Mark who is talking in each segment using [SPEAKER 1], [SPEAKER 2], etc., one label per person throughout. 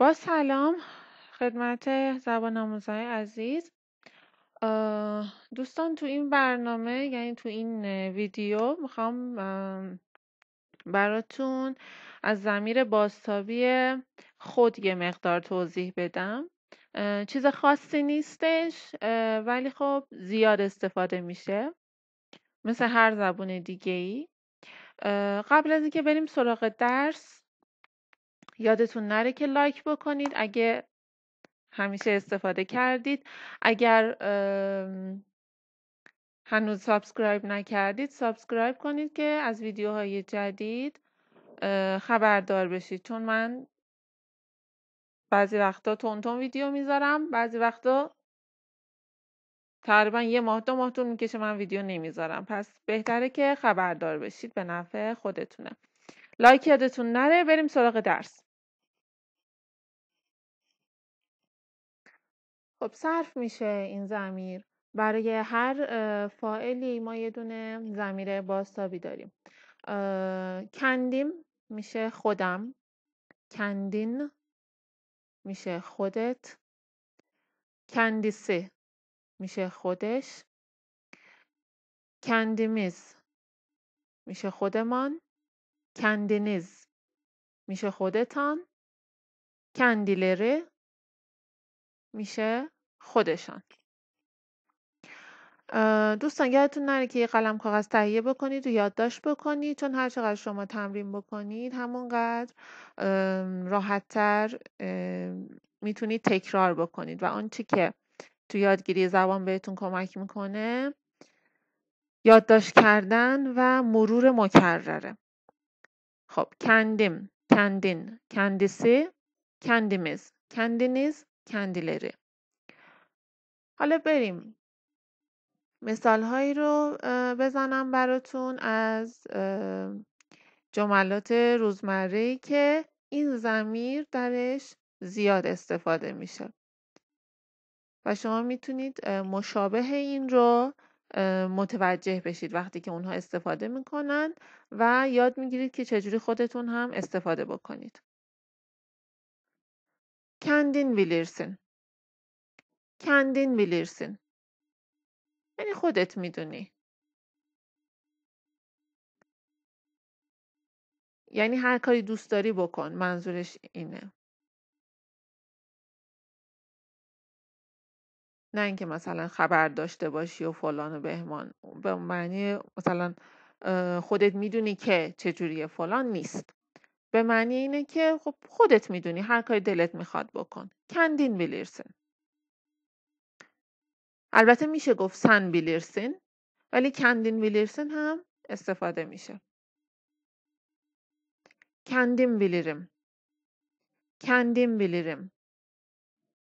[SPEAKER 1] با سلام خدمت زبان آموزای عزیز دوستان تو این برنامه یعنی تو این ویدیو میخوام براتون از زمیر باستابی خود یه مقدار توضیح بدم چیز خاصی نیستش ولی خب زیاد استفاده میشه مثل هر زبون دیگه ای قبل از اینکه بریم سراغ درس یادتون نره که لایک بکنید اگه همیشه استفاده کردید اگر هنوز سابسکرایب نکردید سابسکرایب کنید که از ویدیوهای جدید خبردار بشید چون من بعضی وقتا تون ویدیو میذارم بعضی وقتا تقریبا یه ماه دو ماه طول میکشه من ویدیو نمیذارم پس بهتره که خبردار بشید به نفع خودتونه لایک یادتون نره بریم سراغ درس خب صرف میشه این زمیر برای هر فائلی ما یه دونه زمیر بازتابی داریم کندیم میشه خودم کندین میشه خودت کندیسه میشه خودش کندیمیز میشه خودمان کندینیز میشه خودتان کندیلره میشه خودشان دوستان یادتون نره که یه قلم کاغذ تهیه بکنید و یادداشت بکنید چون هر چقدر شما تمرین بکنید همونقدر راحتتر میتونید تکرار بکنید و آنچه که تو یادگیری زبان بهتون کمک میکنه یادداشت کردن و مرور مکرره خب کندیم کندین کندیسی کندیمیز کندینیز کندیلری حالا بریم مثال هایی رو بزنم براتون از جملات روزمره ای که این زمیر درش زیاد استفاده میشه و شما میتونید مشابه این رو متوجه بشید وقتی که اونها استفاده میکنن و یاد میگیرید که چجوری خودتون هم استفاده بکنید. کندین ویلیرسن کندین bilirsin. یعنی خودت میدونی یعنی هر کاری دوست داری بکن منظورش اینه نه اینکه مثلا خبر داشته باشی و فلان و بهمان به معنی مثلا خودت میدونی که چجوری فلان نیست به معنی اینه که خب خودت میدونی هر کاری دلت میخواد بکن کندین بلیرسین البته میشه گفت سن ویلرسن ولی کندین ویلرسن هم استفاده میشه کندین بیلیرم کندین بیلیرم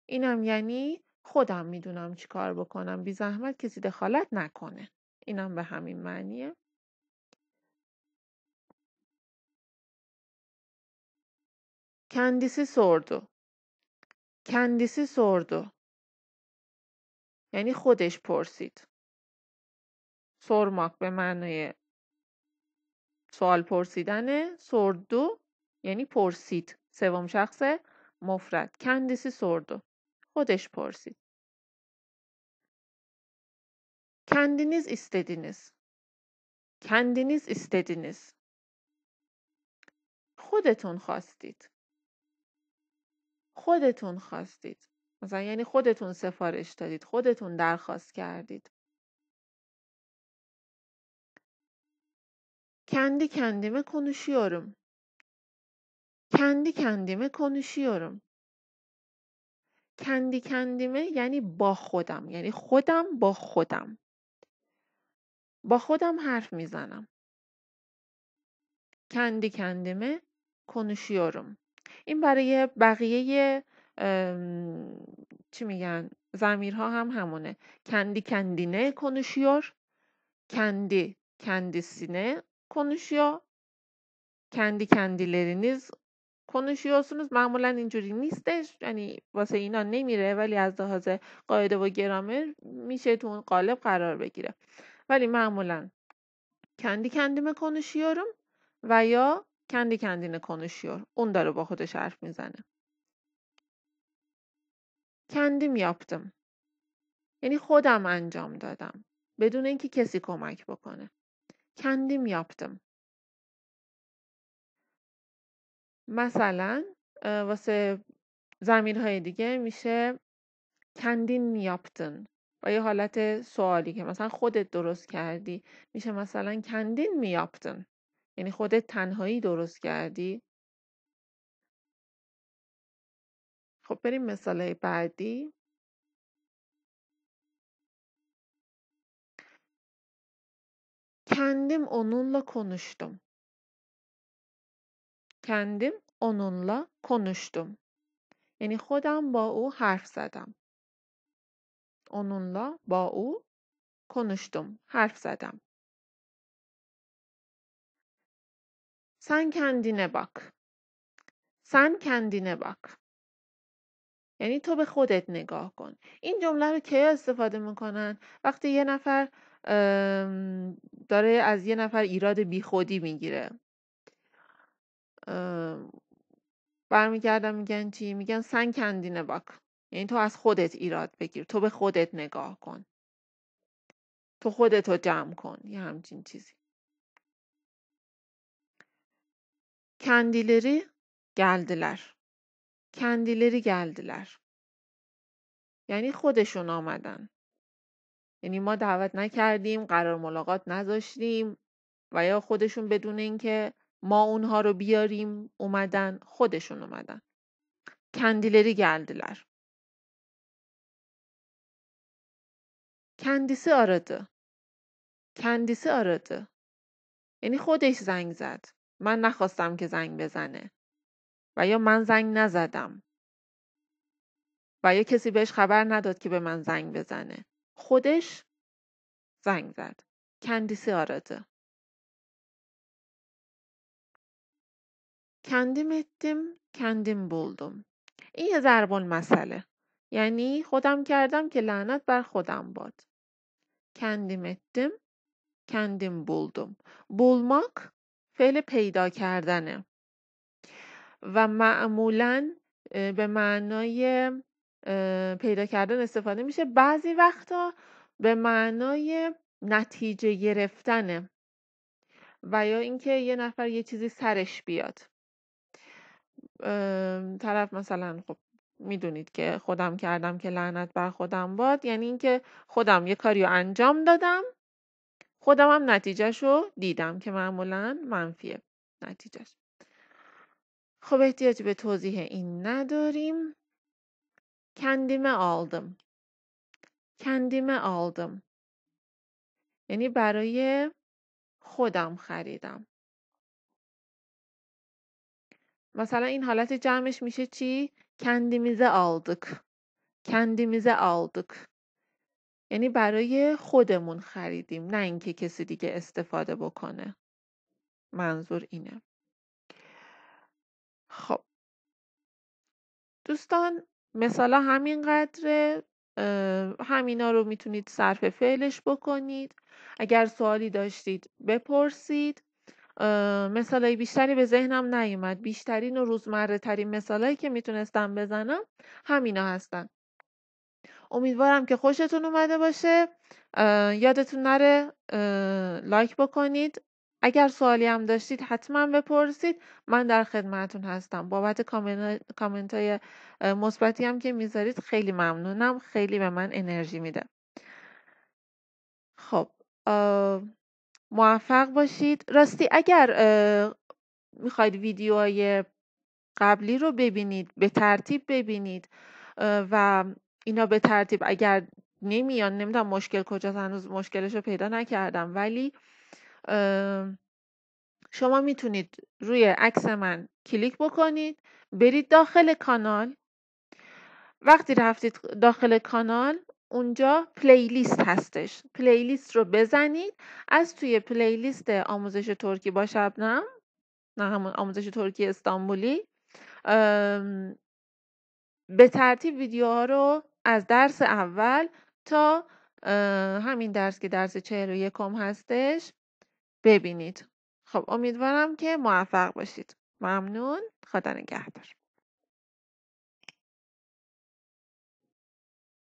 [SPEAKER 1] اینم یعنی خودم میدونم چی کار بکنم بی زحمت کسی دخالت نکنه اینم به همین معنیه کندیسی سوردو کندیسی سردو. یعنی خودش پرسید سرماک به معنای سوال پرسیدن سردو یعنی پرسید سوم شخص مفرد کندیسی سردو خودش پرسید کندینیز استدینیز. کندینیز استدینیز. خودتون خواستید. خودتون خواستید. مثلا یعنی خودتون سفارش دادید خودتون درخواست کردید کندی کندیمه کنوشیارم کندی کندیمه کنوشیارم کندی کندیمه یعنی با خودم یعنی خودم با خودم با خودم حرف میزنم کندی کندیمه کنوشیورم این برای بقیه چی میگن زمیرها هم همونه kendi کندی konuşuyor kendi kendisine کندی کندی کندیلرینیز کنوشیاسونوز معمولا اینجوری نیستش یعنی واسه اینا نمیره ولی از لحاظ قاعده و گرامه میشه تو اون قالب قرار بگیره ولی معمولا کندی کندیمه کنوشیورم و یا کندی کندینه کنوشیور اون داره با خودش حرف میزنه kendim yaptım. یعنی خودم انجام دادم بدون اینکه کسی کمک بکنه. کندیم yaptım. مثلا واسه زمین های دیگه میشه کندین میابتن و یه حالت سوالی که مثلا خودت درست کردی میشه مثلا کندین میابتن یعنی خودت تنهایی درست کردی خب بریم مثال بعدی کندیم اونونلا کنشتم کندیم اونونلا کنشتم یعنی خودم با او حرف زدم اونونلا با او کنشتم حرف زدم سن کندینه باک سن کندینه باک یعنی تو به خودت نگاه کن این جمله رو کی استفاده میکنن وقتی یه نفر داره از یه نفر ایراد بیخودی میگیره برمیگردن میگن چی میگن سنگ کندینه باک یعنی تو از خودت ایراد بگیر تو به خودت نگاه کن تو خودت رو جمع کن یه همچین چیزی کندیلری گلدلر کندیلری گلدیلر یعنی خودشون آمدن. یعنی ما دعوت نکردیم، قرار ملاقات نداشتیم، و یا خودشون بدون اینکه ما اونها رو بیاریم اومدن، خودشون اومدن. کندیلری گلدیلر کندیسی آراده کندیسی آراده یعنی خودش زنگ زد. من نخواستم که زنگ بزنه. و یا من زنگ نزدم و یا کسی بهش خبر نداد که به من زنگ بزنه خودش زنگ زد کندیسی آراته کندیم ettim, کندیم بولدم این یه ضربان مسئله. یعنی خودم کردم که لعنت بر خودم باد. کندیم ettim, کندیم بولدم بولماک فعل پیدا کردنه. و معمولا به معنای پیدا کردن استفاده میشه بعضی وقتا به معنای نتیجه گرفتنه و یا اینکه یه نفر یه چیزی سرش بیاد طرف مثلا خب میدونید که خودم کردم که لعنت بر خودم باد یعنی اینکه خودم یه کاری رو انجام دادم خودم هم نتیجهش رو دیدم که معمولا منفیه نتیجهش خب احتیاجی به توضیح این نداریم. کندیمه آلدم. کندیمه آلدم. یعنی برای خودم خریدم. مثلا این حالت جمعش میشه چی؟ کندیمیزه آلدک. کندیمیزه آلدک. یعنی برای خودمون خریدیم نه اینکه کسی دیگه استفاده بکنه. منظور اینه. خب دوستان مثالا همین همینا رو میتونید صرف فعلش بکنید اگر سوالی داشتید بپرسید مثالای بیشتری به ذهنم نیومد بیشترین و روزمره ترین مثالایی که میتونستم بزنم همینا هستن امیدوارم که خوشتون اومده باشه یادتون نره لایک بکنید اگر سوالی هم داشتید حتما بپرسید من در خدمتون هستم بابت کامنت های مثبتی هم که میذارید خیلی ممنونم خیلی به من انرژی میده خب موفق باشید راستی اگر میخواید های قبلی رو ببینید به ترتیب ببینید و اینا به ترتیب اگر نمیان نمیدونم مشکل کجاست هنوز مشکلش رو پیدا نکردم ولی شما میتونید روی عکس من کلیک بکنید برید داخل کانال وقتی رفتید داخل کانال اونجا پلیلیست هستش پلیلیست رو بزنید از توی پلیلیست آموزش ترکی با شبنم نه همون آموزش ترکی استانبولی به ترتیب ویدیوها رو از درس اول تا همین درس که درس چهر و یکم هستش ببینید. خب امیدوارم که موفق باشید. ممنون. خدا نگهدار.